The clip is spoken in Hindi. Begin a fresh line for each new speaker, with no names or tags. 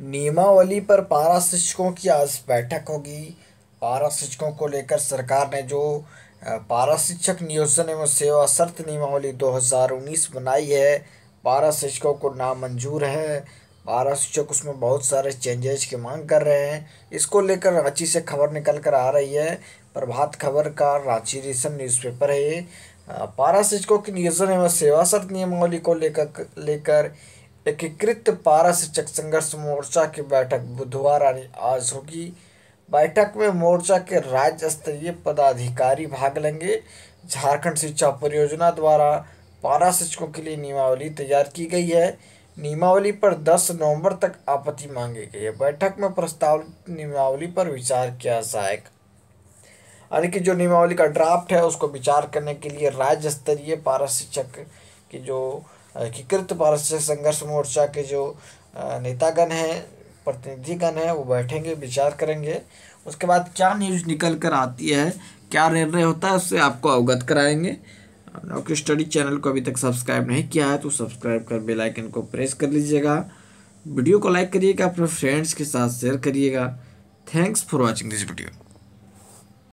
नियमावली पर पारा शिक्षकों की आज बैठक होगी पारा शिक्षकों को लेकर सरकार ने जो पारा शिक्षक नियोजन एवं सेवा शर्त नियमावली 2019 बनाई है पारा शिक्षकों को नामंजूर है पारा शिक्षक उसमें बहुत सारे चेंजेज की मांग कर रहे हैं इसको लेकर रांची से खबर निकल कर आ रही है प्रभात खबर का रांची रिसन न्यूज़पेपर है पारा शिक्षकों की नियोजन एवं सेवा शर्त नियमावली को लेकर लेकर एकीकृत शिक्षक संघर्ष मोर्चा की बैठक बुधवार यानी आज होगी बैठक में मोर्चा के राज्य स्तरीय पदाधिकारी भाग लेंगे झारखंड शिक्षा परियोजना द्वारा पारा शिक्षकों के लिए नियमावली तैयार की गई है नियमावली पर 10 नवंबर तक आपत्ति मांगी गई है बैठक में प्रस्तावित नियमावली पर विचार किया जाएगा यानी कि जो नियमावली का ड्राफ्ट है उसको विचार करने के लिए राज्य स्तरीय पारा शिक्षक की जो एकीकृत भारत से संघर्ष मोर्चा के जो नेतागण हैं प्रतिनिधिगण हैं वो बैठेंगे विचार करेंगे उसके बाद क्या न्यूज़ निकल कर आती है क्या निर्णय होता है उससे आपको अवगत कराएंगे आपके स्टडी चैनल को अभी तक सब्सक्राइब नहीं किया है तो सब्सक्राइब कर बेल आइकन को प्रेस कर लीजिएगा वीडियो को लाइक करिएगा अपने फ्रेंड्स के साथ शेयर करिएगा thanks for watching this video